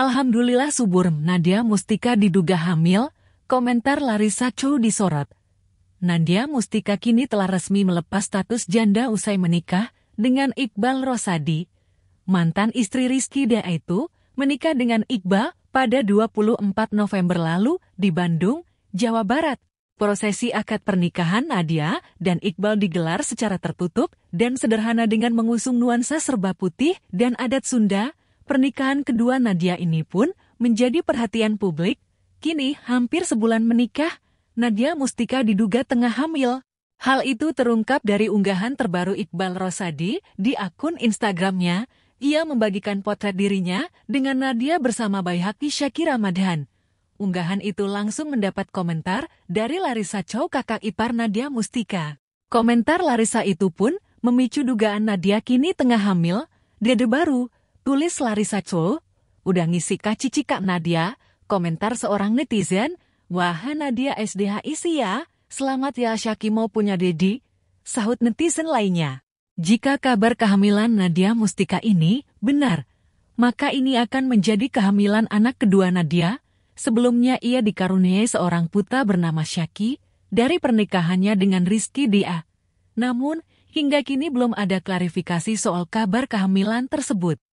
Alhamdulillah subur Nadia Mustika diduga hamil, komentar Larissa Chu disorot. Nadia Mustika kini telah resmi melepas status janda usai menikah dengan Iqbal Rosadi. Mantan istri Rizky Dea itu menikah dengan Iqbal pada 24 November lalu di Bandung, Jawa Barat. Prosesi akad pernikahan Nadia dan Iqbal digelar secara tertutup dan sederhana dengan mengusung nuansa serba putih dan adat Sunda Pernikahan kedua Nadia ini pun menjadi perhatian publik. Kini hampir sebulan menikah, Nadia Mustika diduga tengah hamil. Hal itu terungkap dari unggahan terbaru Iqbal Rosadi di akun Instagramnya. Ia membagikan potret dirinya dengan Nadia bersama Bayhaki Syakira Madhan. Unggahan itu langsung mendapat komentar dari Larissa Chow kakak ipar Nadia Mustika. Komentar Larissa itu pun memicu dugaan Nadia kini tengah hamil, dede baru, Tulis Larissa Cho, udah ngisi kacici Kak Nadia, komentar seorang netizen, Wah Nadia SDH isi ya, selamat ya Syakimo punya Dedi, sahut netizen lainnya. Jika kabar kehamilan Nadia Mustika ini benar, maka ini akan menjadi kehamilan anak kedua Nadia. Sebelumnya ia dikaruniai seorang putra bernama Syaki dari pernikahannya dengan Rizky Dia. Namun, hingga kini belum ada klarifikasi soal kabar kehamilan tersebut.